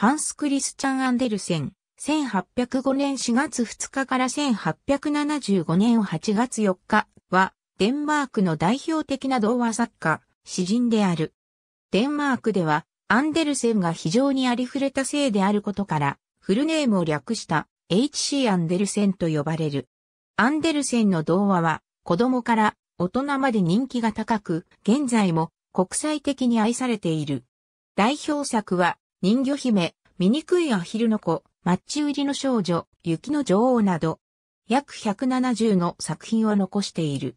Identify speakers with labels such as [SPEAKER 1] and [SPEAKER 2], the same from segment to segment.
[SPEAKER 1] ハンス・クリスチャン・アンデルセン、1805年4月2日から1875年8月4日は、デンマークの代表的な童話作家、詩人である。デンマークでは、アンデルセンが非常にありふれた性であることから、フルネームを略した H.C. アンデルセンと呼ばれる。アンデルセンの童話は、子供から大人まで人気が高く、現在も国際的に愛されている。代表作は、人魚姫、醜いアヒルの子、マッチ売りの少女、雪の女王など、約170の作品を残している。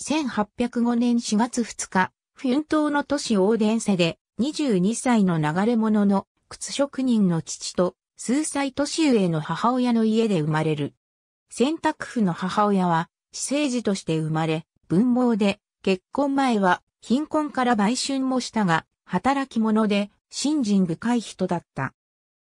[SPEAKER 1] 1805年4月2日、フュン島の都市オーデンセで、22歳の流れ者の靴職人の父と、数歳年上の母親の家で生まれる。洗濯婦の母親は、私生児として生まれ、文盲で、結婚前は貧困から売春もしたが、働き者で信心深い人だった。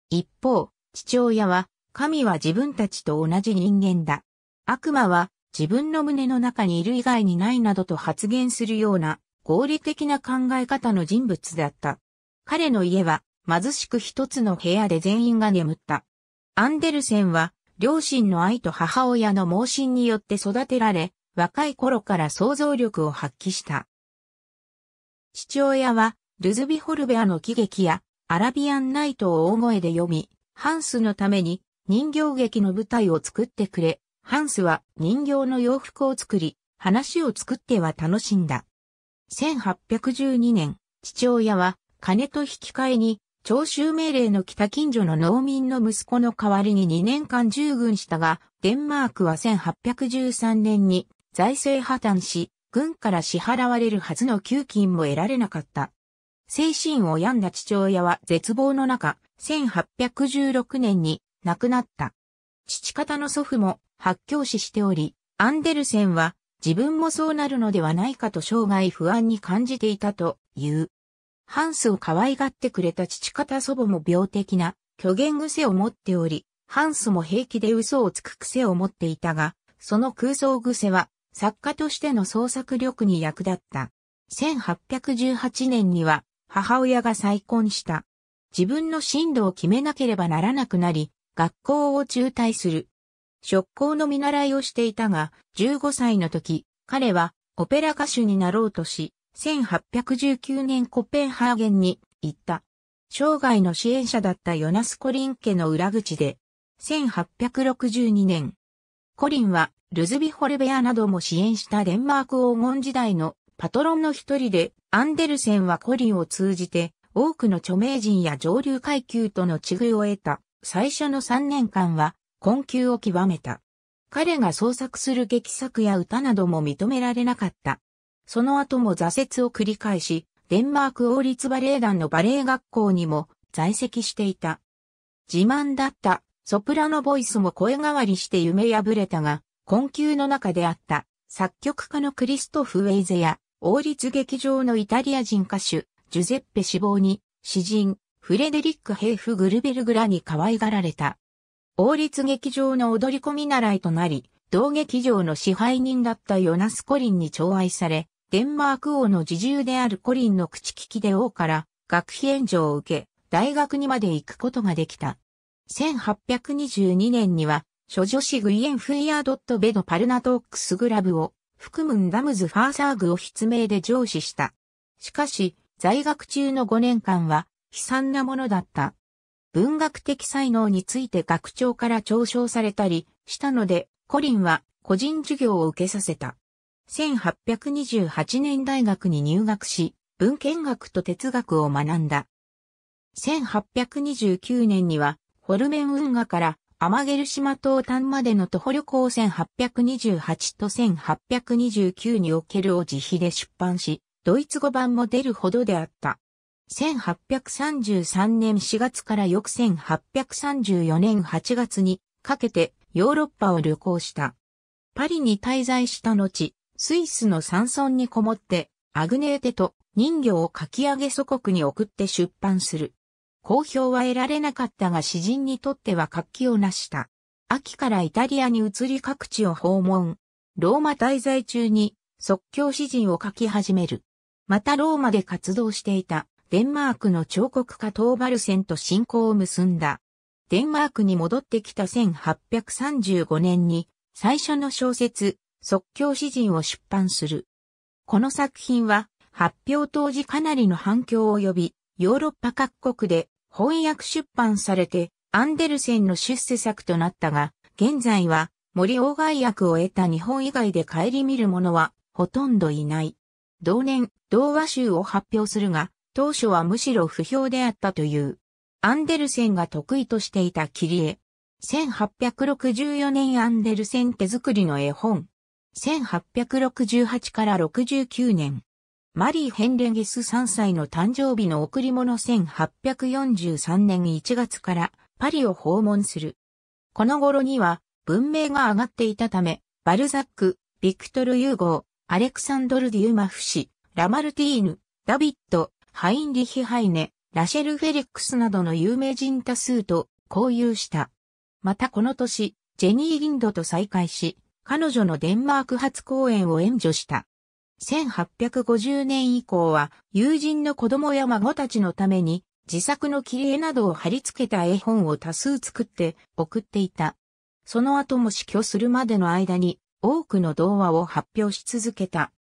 [SPEAKER 1] 一方、父親は、神は自分たちと同じ人間だ。悪魔は自分の胸の中にいる以外にないなどと発言するような合理的な考え方の人物だった。彼の家は貧しく一つの部屋で全員が眠った。アンデルセンは両親の愛と母親の盲信によって育てられ、若い頃から想像力を発揮した。父親はルズビ・ホルベアの喜劇や、アラビアンナイトを大声で読み、ハンスのために人形劇の舞台を作ってくれ、ハンスは人形の洋服を作り、話を作っては楽しんだ。1812年、父親は金と引き換えに、徴収命令の北近所の農民の息子の代わりに2年間従軍したが、デンマークは1813年に財政破綻し、軍から支払われるはずの給金も得られなかった。精神を病んだ父親は絶望の中、1816年に亡くなった。父方の祖父も発狂死しており、アンデルセンは自分もそうなるのではないかと生涯不安に感じていたという。ハンスを可愛がってくれた父方祖母も病的な虚言癖を持っており、ハンスも平気で嘘をつく癖を持っていたが、その空想癖は作家としての創作力に役立った。1818年には母親が再婚した。自分の進路を決めなければならなくなり、学校を中退する。職校の見習いをしていたが、15歳の時、彼はオペラ歌手になろうとし、1819年コペンハーゲンに行った。生涯の支援者だったヨナス・コリン家の裏口で、1862年、コリンはルズビ・ホルベアなども支援したデンマーク黄金時代のパトロンの一人で、アンデルセンはコリを通じて、多くの著名人や上流階級との地遇を得た、最初の3年間は、困窮を極めた。彼が創作する劇作や歌なども認められなかった。その後も挫折を繰り返し、デンマーク王立バレエ団のバレエ学校にも在籍していた。自慢だったソプラノボイスも声変わりして夢破れたが、困窮の中であった作曲家のクリストフ・ウェイゼや王立劇場のイタリア人歌手、ジュゼッペ死亡に、詩人、フレデリック・ヘイフ・グルベルグラに可愛がられた。王立劇場の踊り込み習いとなり、同劇場の支配人だったヨナス・コリンに寵愛され、デンマーク王の自重であるコリンの口利きで王から学費援助を受け、大学にまで行くことができた。1822年には、諸女子グイエン・フイヤー・ドット・ベド・パルナトークスグラブを含むンダムズ・ファーサーグを筆名で上司した。しかし、在学中の5年間は悲惨なものだった。文学的才能について学長から嘲笑されたりしたので、コリンは個人授業を受けさせた。1828年大学に入学し、文献学と哲学を学んだ。1829年には、ホルメン運河から天ゲル島東端までの徒歩旅行1828と1829におけるを自費で出版し、ドイツ語版も出るほどであった。1833年4月から翌1834年8月にかけてヨーロッパを旅行した。パリに滞在した後、スイスの山村にこもって、アグネーテと人魚を書き上げ祖国に送って出版する。好評は得られなかったが詩人にとっては活気を成した。秋からイタリアに移り各地を訪問。ローマ滞在中に即興詩人を書き始める。またローマで活動していたデンマークの彫刻家トーバルセンと親交を結んだ。デンマークに戻ってきた1835年に最初の小説、即興詩人を出版する。この作品は発表当時かなりの反響を呼び、ヨーロッパ各国で翻訳出版されて、アンデルセンの出世作となったが、現在は森鴎外役を得た日本以外で帰り見る者はほとんどいない。同年、童話集を発表するが、当初はむしろ不評であったという。アンデルセンが得意としていた切り絵。1864年アンデルセン手作りの絵本。1868から69年、マリー・ヘンレンゲス3歳の誕生日の贈り物1843年1月からパリを訪問する。この頃には文明が上がっていたため、バルザック、ビクトル・ユーゴー、アレクサンドル・デューマフ氏、ラマルティーヌ、ダビッド、ハインリヒ・ハイネ、ラシェル・フェリックスなどの有名人多数と交友した。またこの年、ジェニー・リンドと再会し、彼女のデンマーク初公演を援助した。1850年以降は友人の子供や孫たちのために自作の切り絵などを貼り付けた絵本を多数作って送っていた。その後も死去するまでの間に多くの童話を発表し続けた。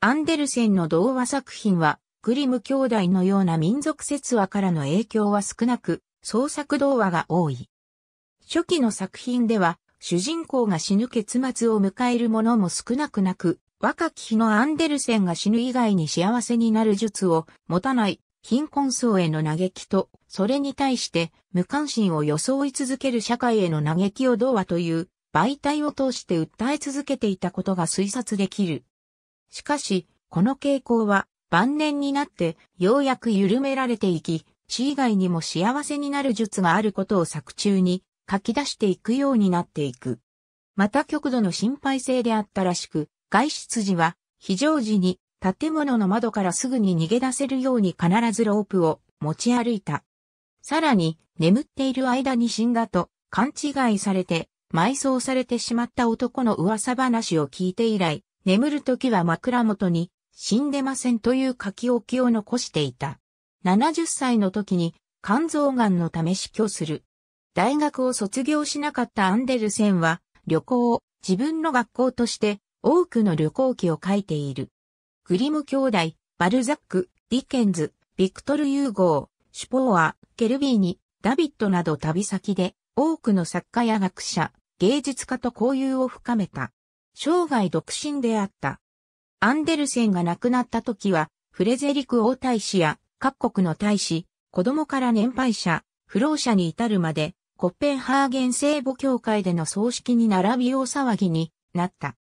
[SPEAKER 1] アンデルセンの童話作品はグリム兄弟のような民族説話からの影響は少なく、創作童話が多い。初期の作品では、主人公が死ぬ結末を迎えるものも少なくなく、若き日のアンデルセンが死ぬ以外に幸せになる術を持たない貧困層への嘆きと、それに対して無関心を装い続ける社会への嘆きを童話という媒体を通して訴え続けていたことが推察できる。しかし、この傾向は晩年になってようやく緩められていき、死以外にも幸せになる術があることを作中に書き出していくようになっていく。また極度の心配性であったらしく、外出時は非常時に建物の窓からすぐに逃げ出せるように必ずロープを持ち歩いた。さらに眠っている間に死んだと勘違いされて埋葬されてしまった男の噂話を聞いて以来、眠る時は枕元に死んでませんという書き置きを残していた。70歳の時に肝臓がんのため死去する。大学を卒業しなかったアンデルセンは旅行を自分の学校として多くの旅行記を書いている。グリム兄弟、バルザック、ディケンズ、ビクトル・ユーゴー、シュポーア、ケルビーニ、ダビットなど旅先で多くの作家や学者、芸術家と交友を深めた。生涯独身であった。アンデルセンが亡くなった時は、フレゼリク王太子や各国の大使、子供から年配者、不老者に至るまで、コッペンハーゲン聖母教会での葬式に並び大騒ぎになった。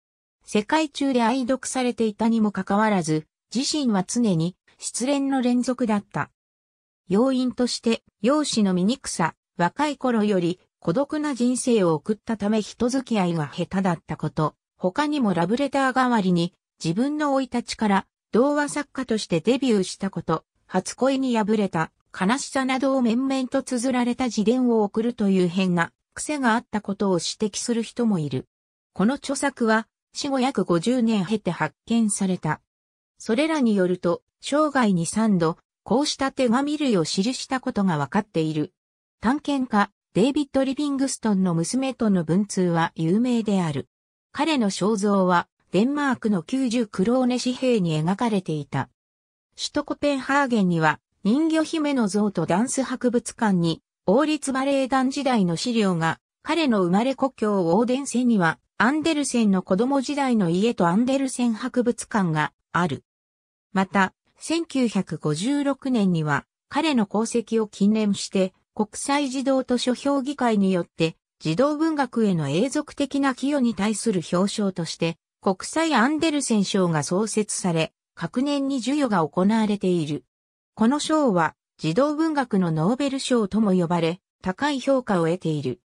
[SPEAKER 1] 世界中で愛読されていたにもかかわらず、自身は常に失恋の連続だった。要因として、容姿の醜さ、若い頃より孤独な人生を送ったため人付き合いが下手だったこと、他にもラブレター代わりに自分の生い立ちから童話作家としてデビューしたこと、初恋に敗れた悲しさなどを面々と綴られた自伝を送るという変な癖があったことを指摘する人もいる。この著作は死後約50年経て発見された。それらによると、生涯に3度、こうした手紙類を記したことが分かっている。探検家、デイビッド・リビングストンの娘との文通は有名である。彼の肖像は、デンマークの90クローネ紙幣に描かれていた。首都コペンハーゲンには、人魚姫の像とダンス博物館に、王立バレエ団時代の資料が、彼の生まれ故郷オーデンセには、アンデルセンの子供時代の家とアンデルセン博物館がある。また、1956年には彼の功績を記念して国際児童図書評議会によって児童文学への永続的な寄与に対する表彰として国際アンデルセン賞が創設され、各年に授与が行われている。この賞は児童文学のノーベル賞とも呼ばれ、高い評価を得ている。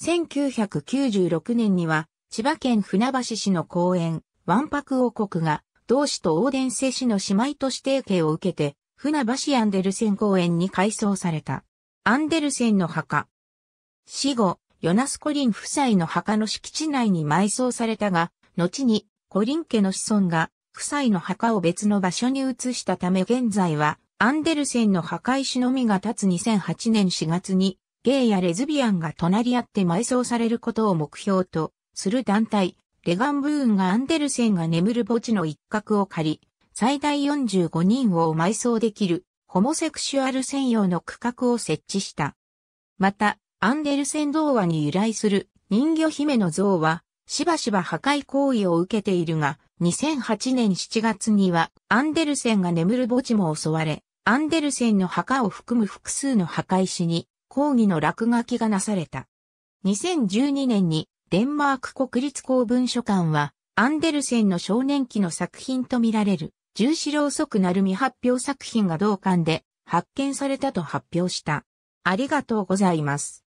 [SPEAKER 1] 1996年には千葉県船橋市の公園、万博王国が、同市とオーデン市の姉妹都市提携を受けて、船橋アンデルセン公園に改装された。アンデルセンの墓。死後、ヨナス・コリン夫妻の墓の敷地内に埋葬されたが、後にコリン家の子孫が夫妻の墓を別の場所に移したため現在はアンデルセンの墓石のみが立つ2008年4月にゲイやレズビアンが隣り合って埋葬されることを目標とする団体、レガンブーンがアンデルセンが眠る墓地の一角を借り、最大45人を埋葬できるホモセクシュアル専用の区画を設置した。また、アンデルセン童話に由来する人魚姫の像は、しばしば破壊行為を受けているが、2008年7月には、アンデルセンが眠る墓地も襲われ、アンデルセンの墓を含む複数の破壊に、抗議の落書きがなされた。2012年に、デンマーク国立公文書館は、アンデルセンの少年期の作品とみられる、十四郎即なる未発表作品が同館で発見されたと発表した。ありがとうございます。